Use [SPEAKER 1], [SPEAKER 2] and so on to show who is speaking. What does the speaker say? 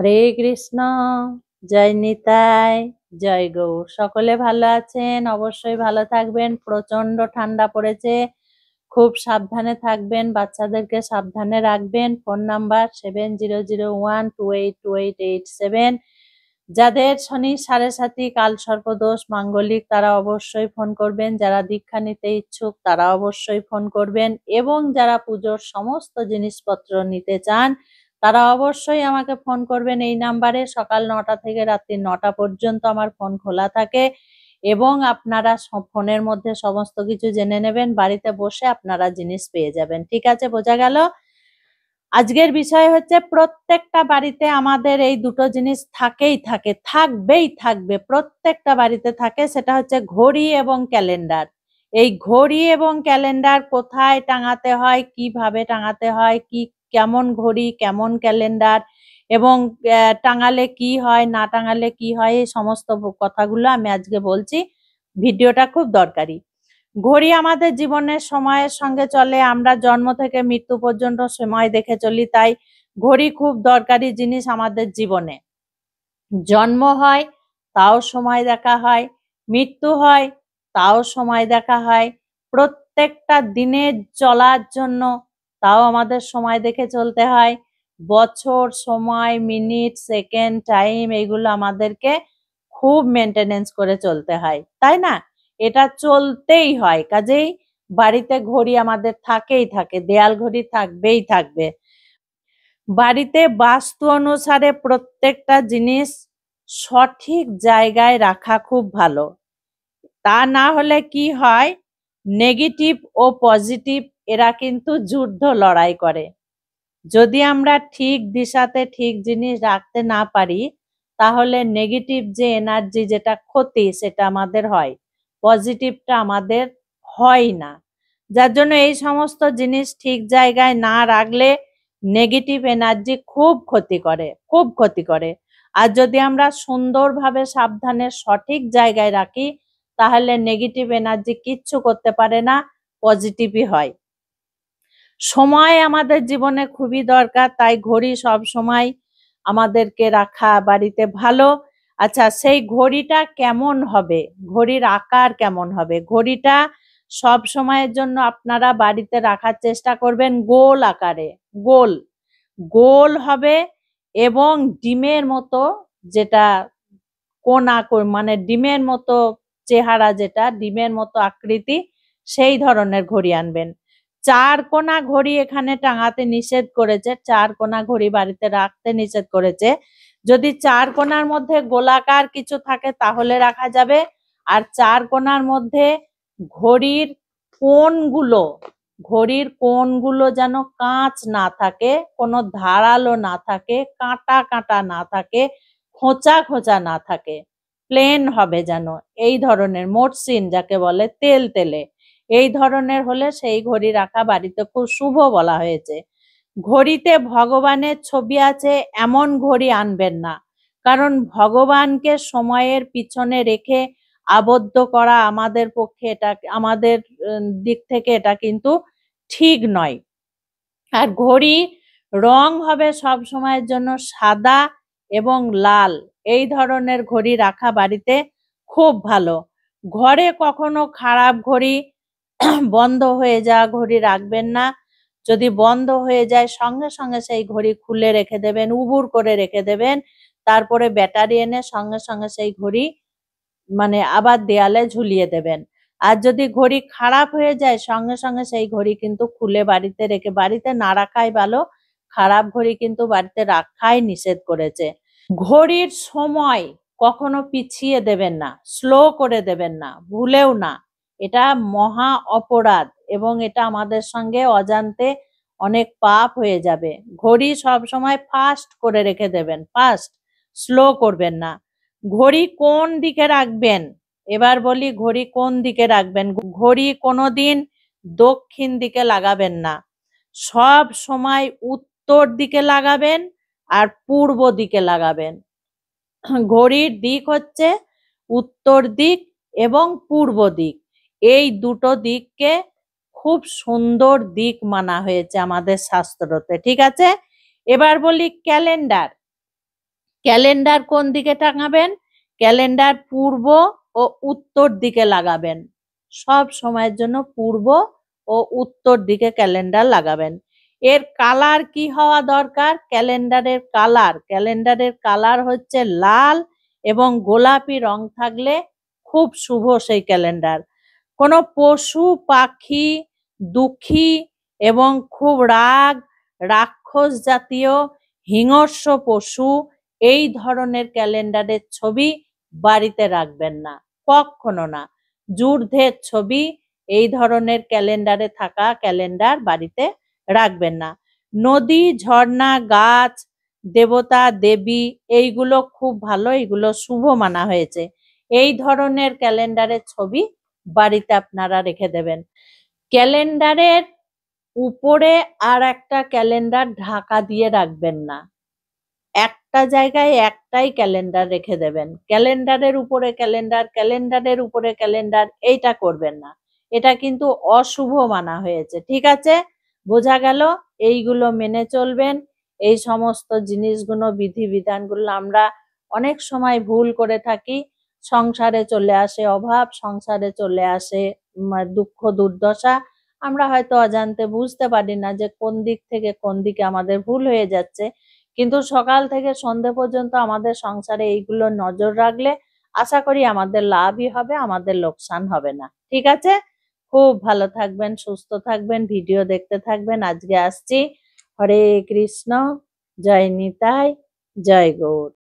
[SPEAKER 1] হরে কৃষ্ণ জয় নিতাই জয় গৌর সকলে ভালো আছেন অবশ্যই ভালো থাকবেন প্রচন্ড ঠান্ডা পড়েছে খুব সাবধানে থাকবেন বাচ্চাদেরকে সাবধানে রাখবেন phone number seven zero zero one two eight two eight eight seven যাদের শনি সাড়ে সাতি কাল সর্পদোষ মাঙ্গলিক তারা অবশ্যই ফোন করবেন যারা দীক্ষা নিতে ইচ্ছুক তারা অবশ্যই ফোন করবেন এবং যারা পুজোর সমস্ত জিনিসপত্র নিতে চান তারা অবশ্যই আমাকে ফোন করবেন এই নাম্বারে সকাল নটা থেকে রাত্রি নটা পর্যন্ত আমার ফোন খোলা থাকে এবং আপনারা ফোনের মধ্যে সমস্ত কিছু জেনে নেবেন বাড়িতে বসে আপনারা জিনিস পেয়ে যাবেন ঠিক আছে বোঝা গেল আজকের বিষয় হচ্ছে প্রত্যেকটা বাড়িতে আমাদের এই দুটো জিনিস থাকেই থাকে থাকবেই থাকবে প্রত্যেকটা বাড়িতে থাকে সেটা হচ্ছে ঘড়ি এবং ক্যালেন্ডার এই ঘড়ি এবং ক্যালেন্ডার কোথায় টাঙাতে হয় কিভাবে টাঙাতে হয় কি কেমন ঘড়ি কেমন ক্যালেন্ডার এবং টাঙালে কি হয় না টাঙালে কি হয় এই সমস্ত কথাগুলো আমি আজকে বলছি ভিডিওটা খুব দরকারি ঘড়ি আমাদের জীবনের সময়ের সঙ্গে চলে আমরা জন্ম থেকে মৃত্যু পর্যন্ত সময় দেখে চলি তাই ঘড়ি খুব দরকারি জিনিস আমাদের জীবনে জন্ম হয় তাও সময় দেখা হয় মৃত্যু হয় তাও সময় দেখা হয় প্রত্যেকটা দিনের চলার জন্য তাও আমাদের সময় দেখে চলতে হয় বছর সময় মিনিট সেকেন্ড টাইম এইগুলো আমাদেরকে খুব মেনটেনেন্স করে চলতে হয় তাই না এটা চলতেই হয় কাজেই বাড়িতে ঘড়ি আমাদের থাকেই থাকে দেয়াল ঘড়ি থাকবেই থাকবে বাড়িতে বাস্তু অনুসারে প্রত্যেকটা জিনিস সঠিক জায়গায় রাখা খুব ভালো তা না হলে কি হয় নেগেটিভ ও পজিটিভ এরা কিন্তু যুদ্ধ লড়াই করে যদি আমরা ঠিক দিশাতে ঠিক জিনিস রাখতে না পারি তাহলে নেগেটিভ যে এনার্জি যেটা ক্ষতি সেটা আমাদের হয় পজিটিভটা আমাদের হয় না যার জন্য এই সমস্ত জিনিস ঠিক জায়গায় না রাখলে নেগেটিভ এনার্জি খুব ক্ষতি করে খুব ক্ষতি করে আর যদি আমরা সুন্দরভাবে সাবধানে সঠিক জায়গায় রাখি তাহলে নেগেটিভ এনার্জি কিচ্ছু করতে পারে না পজিটিভই হয় সময় আমাদের জীবনে খুবই দরকার তাই ঘড়ি সব সময় আমাদেরকে রাখা বাড়িতে ভালো আচ্ছা সেই ঘড়িটা কেমন হবে ঘড়ির আকার কেমন হবে ঘড়িটা সব সময়ের জন্য আপনারা বাড়িতে রাখার চেষ্টা করবেন গোল আকারে গোল গোল হবে এবং ডিমের মতো যেটা কোনা মানে ডিমের মতো চেহারা যেটা ডিমের মতো আকৃতি সেই ধরনের ঘড়ি আনবেন চার কোনা ঘড়ি এখানে টাঙাতে নিষেধ করেছে চার কোনা ঘড়ি বাড়িতে রাখতে নিষেধ করেছে যদি চার কোনার মধ্যে গোলাকার কিছু থাকে তাহলে রাখা যাবে আর চার কোনার মধ্যে ঘড়ির কোনগুলো ঘড়ির কোনগুলো যেন কাঁচ না থাকে কোনো ধারালো না থাকে কাঁটা কাঁটা না থাকে খোঁচা খোঁচা না থাকে প্লেন হবে যেন এই ধরনের মোটসিন যাকে বলে তেল তেলে এই ধরনের হলে সেই ঘড়ি রাখা বাড়িতে খুব শুভ বলা হয়েছে ঘড়িতে ভগবানের ছবি আছে এমন ঘড়ি আনবেন না কারণ ভগবানকে সময়ের পিছনে রেখে আবদ্ধ করা আমাদের পক্ষে এটা আমাদের দিক থেকে এটা কিন্তু ঠিক নয় আর ঘড়ি রং হবে সব সময়ের জন্য সাদা এবং লাল এই ধরনের ঘড়ি রাখা বাড়িতে খুব ভালো ঘরে কখনো খারাপ ঘড়ি বন্ধ হয়ে যাওয়া ঘড়ি রাখবেন না যদি বন্ধ হয়ে যায় সঙ্গে সঙ্গে সেই ঘড়ি খুলে রেখে দেবেন উবুর করে রেখে দেবেন তারপরে ব্যাটারি এনে সঙ্গে সঙ্গে সেই ঘড়ি মানে আবার দেয়ালে ঝুলিয়ে দেবেন আর যদি ঘড়ি খারাপ হয়ে যায় সঙ্গে সঙ্গে সেই ঘড়ি কিন্তু খুলে বাড়িতে রেখে বাড়িতে না রাখাই ভালো খারাপ ঘড়ি কিন্তু বাড়িতে রাখাই নিষেধ করেছে ঘড়ির সময় কখনো পিছিয়ে দেবেন না স্লো করে দেবেন না ভুলেও না এটা মহা অপরাধ এবং এটা আমাদের সঙ্গে অজান্তে অনেক পাপ হয়ে যাবে ঘড়ি সবসময় ফাস্ট করে রেখে দেবেন ফাস্ট স্লো করবেন না ঘড়ি কোন দিকে রাখবেন এবার বলি ঘড়ি কোন দিকে রাখবেন ঘড়ি কোনো দিন দক্ষিণ দিকে লাগাবেন না সব সময় উত্তর দিকে লাগাবেন আর পূর্ব দিকে লাগাবেন ঘড়ির দিক হচ্ছে উত্তর দিক এবং পূর্ব দিক এই দুটো দিককে খুব সুন্দর দিক মানা হয়েছে আমাদের শাস্ত্রতে ঠিক আছে এবার বলি ক্যালেন্ডার ক্যালেন্ডার কোন দিকে টাঙাবেন ক্যালেন্ডার পূর্ব ও উত্তর দিকে লাগাবেন সব সময়ের জন্য পূর্ব ও উত্তর দিকে ক্যালেন্ডার লাগাবেন এর কালার কি হওয়া দরকার ক্যালেন্ডারের কালার ক্যালেন্ডারের কালার হচ্ছে লাল এবং গোলাপি রং থাকলে খুব শুভ সেই ক্যালেন্ডার কোনো পশু পাখি দুঃখী এবং খুব রাগ রাক্ষস জাতীয় হিংস্র পশু এই ধরনের ক্যালেন্ডারের ছবি বাড়িতে রাখবেন না কখনো না যুদ্ধের ছবি এই ধরনের ক্যালেন্ডারে থাকা ক্যালেন্ডার বাড়িতে রাখবেন না নদী ঝর্ণা গাছ দেবতা দেবী এইগুলো খুব ভালো এগুলো শুভ মানা হয়েছে এই ধরনের ক্যালেন্ডারের ছবি বাড়িতে আপনারা রেখে দেবেন ক্যালেন্ডারের উপরে আর একটা ক্যালেন্ডার ঢাকা দিয়ে রাখবেন না একটা জায়গায় একটাই ক্যালেন্ডার রেখে দেবেন ক্যালেন্ডারের উপরে ক্যালেন্ডার ক্যালেন্ডারের উপরে ক্যালেন্ডার এইটা করবেন না এটা কিন্তু অশুভ মানা হয়েছে ঠিক আছে বোঝা গেল এইগুলো মেনে চলবেন এই সমস্ত জিনিসগুলো বিধিবিধানগুলো আমরা অনেক সময় ভুল করে থাকি সংসারে চলে আসে অভাব সংসারে চলে আসে দুঃখ দুর্দশা আমরা হয়তো অজান্তে বুঝতে পারি না যে কোন দিক থেকে কোন দিকে আমাদের ভুল হয়ে যাচ্ছে কিন্তু সকাল থেকে সন্ধে পর্যন্ত আমাদের সংসারে এইগুলো নজর রাখলে আশা করি আমাদের লাভই হবে আমাদের লোকসান হবে না ঠিক আছে খুব ভালো থাকবেন সুস্থ থাকবেন ভিডিও দেখতে থাকবেন আজকে আসছি হরে কৃষ্ণ জয় নিতাই জয় গৌর